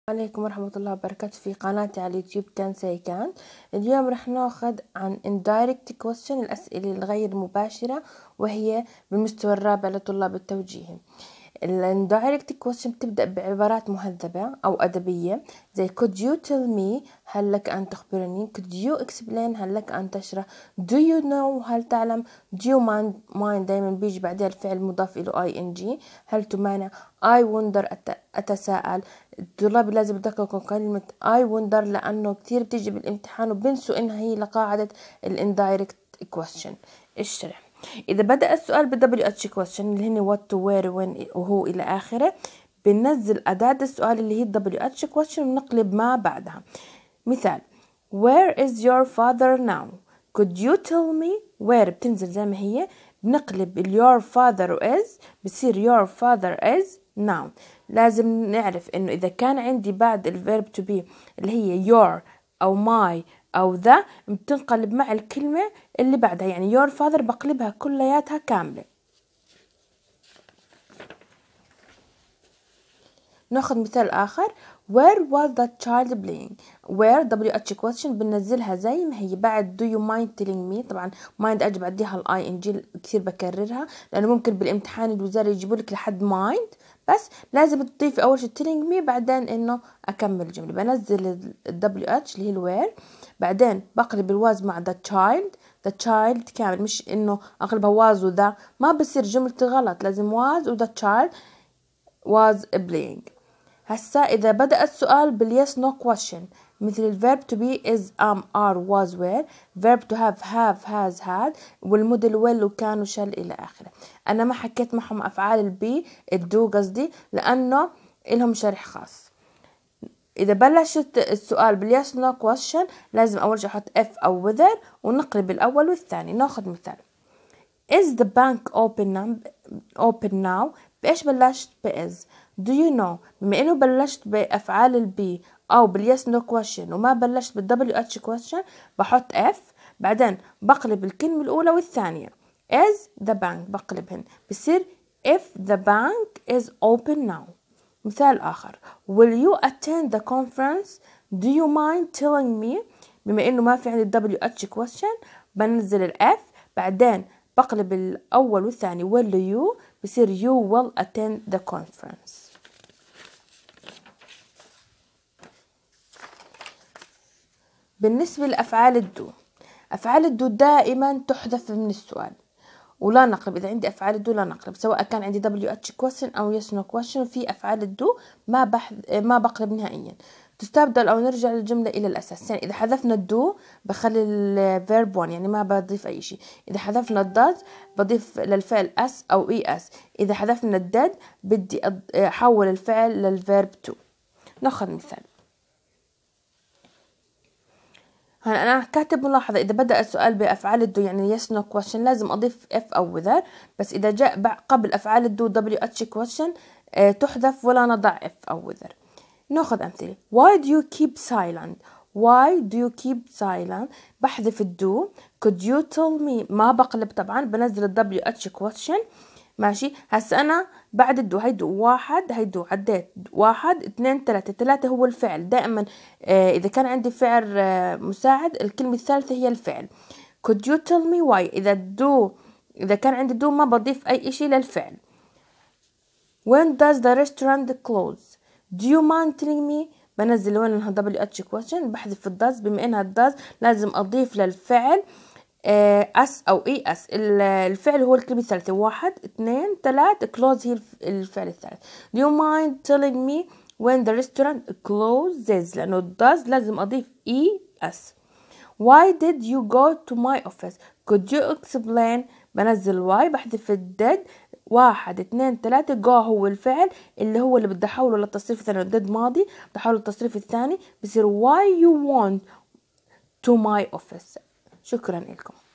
السلام عليكم ورحمة الله وبركاته في قناتي على اليوتيوب كان كان اليوم رح ناخذ عن indirect question الأسئلة الغير مباشرة وهي بالمستوى الرابع لطلاب التوجيه الاندايركت كويشن بتبدأ بعبارات مهذبة أو أدبية زي could you tell me هل لك أن تخبرني could you explain هل لك أن تشرح do you know هل تعلم do you mind, mind دايما بيجي بعدها الفعل المضاف إلى ing هل تمانع I wonder أتساءل الطلاب لازم يدققوا كلمة I wonder لأنه كثير بتيجي بالامتحان وبنسوا إنها هي لقاعدة الاندايركت question اشرح إذا بدأ السؤال دبليو اتش كويشن اللي هن وات وير وين وهو إلى آخره بننزل أداة السؤال اللي هي الدبليو اتش كويشن ونقلب ما بعدها مثال Where is your father now? Could you tell me where بتنزل زي ما هي بنقلب your father is بصير your father is now لازم نعرف انه اذا كان عندي بعد الفيرب to be اللي هي your أو ماي أو ذا بتنقلب مع الكلمة اللي بعدها يعني يور فاذر بقلبها كلياتها كاملة ناخذ مثال آخر Where was the child playing? Where WH question بننزلها زي ما هي بعد do you mind telling me طبعا mind أجي بعديها الاي ان جي كثير بكررها لأنه ممكن بالامتحان الوزارة يجيبوا لك لحد mind بس لازم تضيفي اول شي تيلينج مي بعدين انه اكمل الجمله بنزل الدبليو اتش اللي هي الوير بعدين بقلب الواز مع ذا تشايلد ذا تشايلد كامل مش انه اقلبها واز وذا ما بصير جملتي غلط لازم واز وذا تشايلد واز بلينج هسا إذا بدأ السؤال باليس نو question مثل verb to be is am are was were verb to have have has had والمدل will وكان وشل إلى آخره أنا ما حكيت معهم أفعال البي الدو قصدي لأنه إلهم شرح خاص إذا بلشت السؤال باليس نو question لازم أول شيء أحط if أو whether ونقلب الأول والثاني ناخذ مثال Is the bank open now? open now؟ بإيش بلشت بإز do you know بما انه بلشت بافعال البي او باليس نو question وما بلشت بالدبليو اتش question بحط اف بعدين بقلب الكلمة الأولى والثانية is the bank بقلبهن بصير if the bank is open now مثال آخر will you attend the conference do you mind telling me بما إنه ما في عندي الدبليو اتش question بنزل الاف بعدين بقلب الأول والثاني will you بصير you will attend the conference بالنسبة لأفعال الدو أفعال الدو دائما تحذف من السؤال ولا نقلب إذا عندي أفعال الدو لا نقلب سواء كان عندي WH question أو yes no question في أفعال الدو ما بحذ... ما بقلب نهائيا تستبدل أو نرجع للجملة إلى الأساس يعني إذا حذفنا الدو بخلي الفيرب 1 يعني ما بضيف أي شيء إذا حذفنا الداد بضيف للفعل أس أو إي e أس إذا حذفنا الدد بدي أحول الفعل للفيرب 2 ناخذ مثال هلا انا كاتب ملاحظه اذا بدا السؤال بافعال الدو يعني يس نو كويشن لازم اضيف اف او وذر بس اذا جاء قبل افعال الدو دبليو اتش كويشن تحذف ولا نضع اف او وذر ناخذ امثله why do you keep silent why do you keep silent بحذف الدو could you tell me ما بقلب طبعا بنزل الدبليو اتش كويشن ماشي هسا انا بعد الدو هيدو واحد هيدو عديت واحد اثنين ثلاثة ثلاثة هو الفعل دائما آه، اذا كان عندي فعل آه، مساعد الكلمة الثالثة هي الفعل could you tell me why اذا الدو اذا كان عندي دو ما بضيف اي اشي للفعل when does the restaurant close do you mind telling me بنزل وين ال دبليو اتش كويشن بحذف الداز بما انها الداز لازم اضيف للفعل آه، اس او اي اس الفعل هو الكلمه الثالثه واحد اثنين ثلاث كلوز هي الفعل الثالث do you mind telling me when the restaurant closes لانه does لازم اضيف اي e، اس why did you go to my office could you explain بنزل واي بحذف الدد واحد اثنين ثلاثة جو هو الفعل اللي هو اللي بدي احوله للتصريف الثاني ديد ماضي بدي احوله للتصريف الثاني بصير why you want to my office شكرا لكم